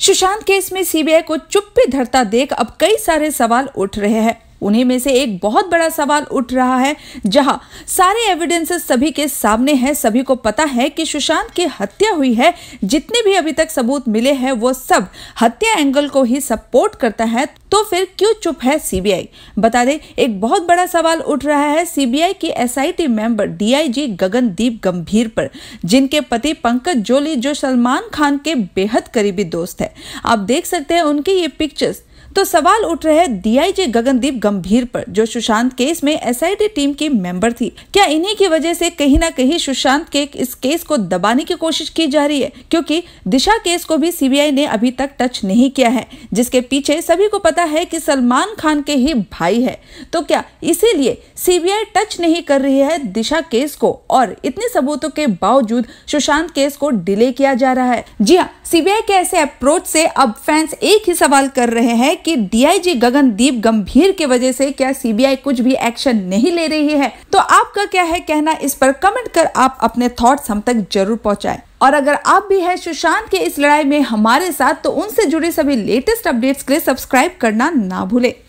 Sushant case में CBI को चुप्पी धरता देख अब कई सारे सवाल उठ रहे हैं उन्हीं में से एक बहुत बड़ा सवाल उठ रहा है जहां सारे एविडेंसेस सभी के सामने हैं सभी को पता है कि सुशांत की हत्या हुई है जितने भी अभी तक सबूत मिले हैं वो सब हत्या एंगल को ही सपोर्ट करता है तो फिर क्यों चुप है सीबीआई बता दे एक बहुत बड़ा सवाल उठ रहा है सीबीआई की SIT member DIG Gagandeep Gambhir पर जिनके पति पंकज जोली जो सलमान खान के बेहद करीबी दोस्त है आप देख सकते हैं उनकी ये पिक्चर्स तो सवाल उठ रहे डीआईजी गगनदीप गंभीर पर जो सुशांत केस में एसआईटी टीम की मेंबर थी क्या इन्हीं की वजह से कहीं ना कहीं सुशांत के इस केस को दबाने की कोशिश की जा रही है क्योंकि दिशा केस को भी सीबीआई ने अभी तक टच नहीं किया है जिसके पीछे सभी को पता है कि सलमान खान के ही भाई है तो क्या इसीलिए सीबीआई टच नहीं कर रही है दिशा केस को और इतने सबूतों के बावजूद सुशांत केस को डिले किया जा रहा है जी हाँ सीबीआई के ऐसे अप्रोच से अब फैंस एक ही सवाल कर रहे हैं कि डीआईजी गगनदीप गंभीर की वजह से क्या सीबीआई कुछ भी एक्शन नहीं ले रही है तो आपका क्या है कहना इस पर कमेंट कर आप अपने थॉट्स हम तक जरूर पहुंचाएं और अगर आप भी हैं सुशांत के इस लड़ाई में हमारे साथ तो उनसे जुड़े सभी लेटेस्ट अपडेट्स के लिए सब्सक्राइब करना ना भूले